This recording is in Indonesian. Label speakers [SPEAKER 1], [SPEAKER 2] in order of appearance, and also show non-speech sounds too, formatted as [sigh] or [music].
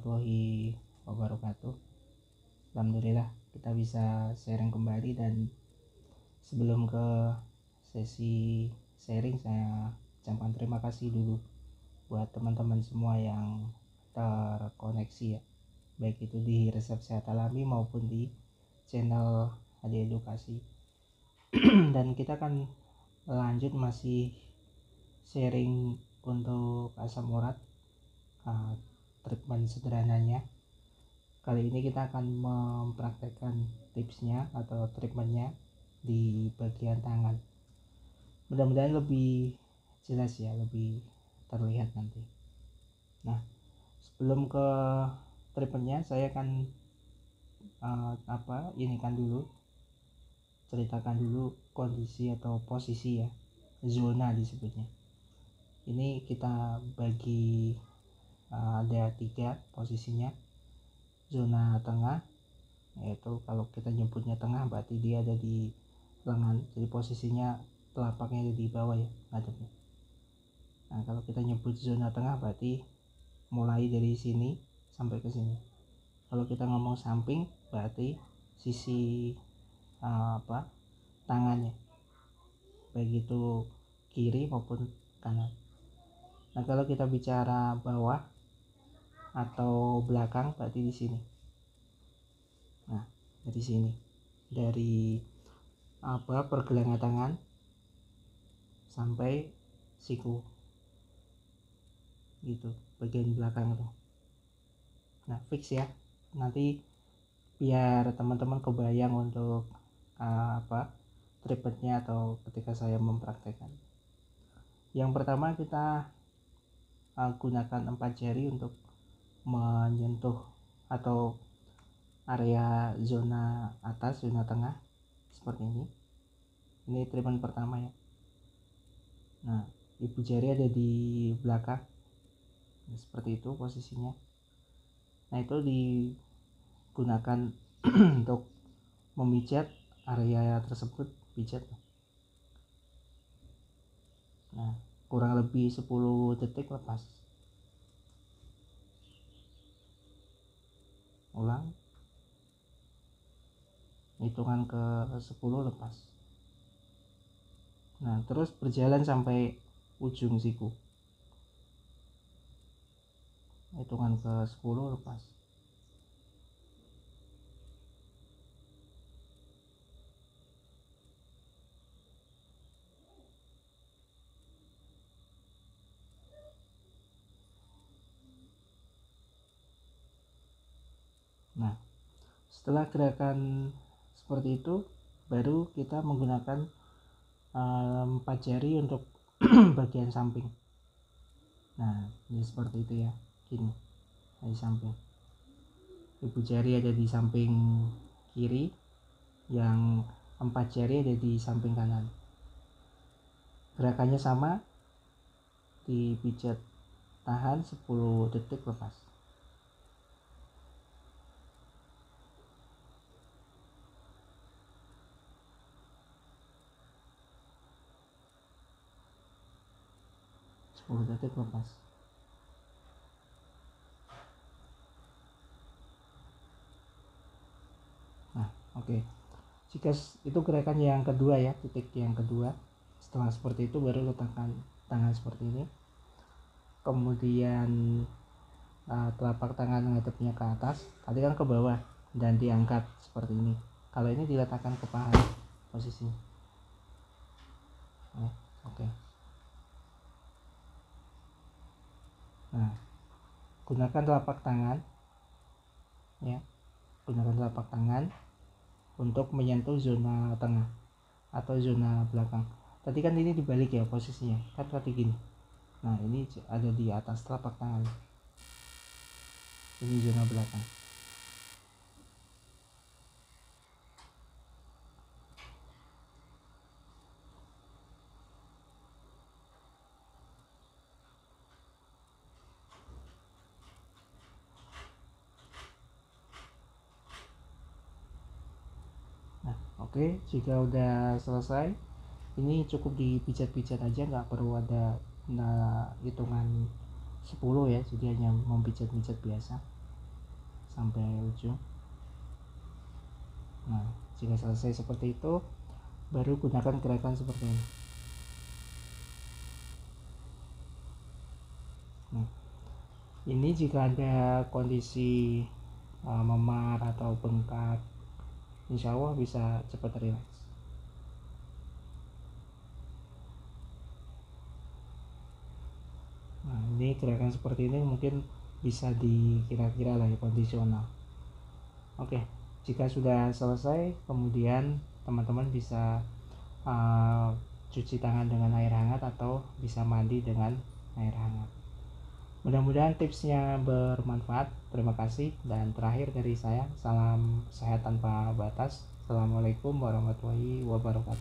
[SPEAKER 1] warahmatullahi wabarakatuh Alhamdulillah kita bisa sharing kembali dan sebelum ke sesi sharing saya ucapkan terima kasih dulu buat teman-teman semua yang terkoneksi ya baik itu di resep sehat alami maupun di channel Adi Edukasi [clears throat] dan kita akan lanjut masih sharing untuk asam urat ah, treatment sederhananya kali ini kita akan mempraktekkan tipsnya atau treatmentnya di bagian tangan mudah-mudahan lebih jelas ya lebih terlihat nanti nah sebelum ke treatmentnya saya akan uh, apa ini kan dulu ceritakan dulu kondisi atau posisi ya zona disebutnya ini kita bagi Eh, ada tiga posisinya zona tengah yaitu kalau kita nyebutnya tengah berarti dia ada di lengan jadi posisinya telapaknya ada di bawah ya ngadepnya nah kalau kita nyebut zona tengah berarti mulai dari sini sampai ke sini kalau kita ngomong samping berarti sisi uh, apa tangannya baik itu kiri maupun kanan nah kalau kita bicara bawah atau belakang berarti di sini. Nah, dari sini. Dari apa pergelangan tangan sampai siku. Gitu, bagian belakang itu, Nah, fix ya. Nanti biar teman-teman kebayang untuk uh, apa tripetnya atau ketika saya mempraktekkan. Yang pertama kita uh, gunakan empat jari untuk menyentuh atau area zona atas, zona tengah seperti ini. Ini treatment pertama ya. Nah, ibu jari ada di belakang. Nah, seperti itu posisinya. Nah, itu digunakan [clears throat] untuk memijat area tersebut, pijat. Nah, kurang lebih 10 detik lepas. ulang hitungan ke 10 lepas nah terus berjalan sampai ujung siku hitungan ke 10 lepas setelah gerakan seperti itu baru kita menggunakan um, jari untuk [clears throat] bagian samping nah ini ya seperti itu ya gini dari samping ibu jari ada di samping kiri yang empat jari ada di samping kanan gerakannya sama dipijat tahan 10 detik lepas 10 detik lepas nah oke okay. jika itu gerakan yang kedua ya titik yang kedua setelah seperti itu baru letakkan tangan seperti ini kemudian uh, telapak tangan menghadapnya ke atas tadi kan ke bawah dan diangkat seperti ini kalau ini diletakkan ke paha posisi. oke okay. Nah, gunakan telapak tangan. Ya. Gunakan telapak tangan untuk menyentuh zona tengah atau zona belakang. Tadi kan ini dibalik ya posisinya. Kan tadi gini. Nah, ini ada di atas telapak tangan. Ini zona belakang. Oke, jika udah selesai, ini cukup dipijat-pijat aja, nggak perlu ada nah, hitungan 10 ya, jadi hanya memijat pijat biasa sampai ujung. Nah, jika selesai seperti itu, baru gunakan gerakan seperti ini. Nah, ini jika ada kondisi uh, memar atau bengkak insya Allah bisa cepat rilis nah ini gerakan seperti ini mungkin bisa dikira-kira lah ya, kondisional oke jika sudah selesai kemudian teman-teman bisa uh, cuci tangan dengan air hangat atau bisa mandi dengan air hangat Mudah-mudahan tipsnya bermanfaat. Terima kasih dan terakhir dari saya, salam sehat tanpa batas. Assalamualaikum warahmatullahi wabarakatuh.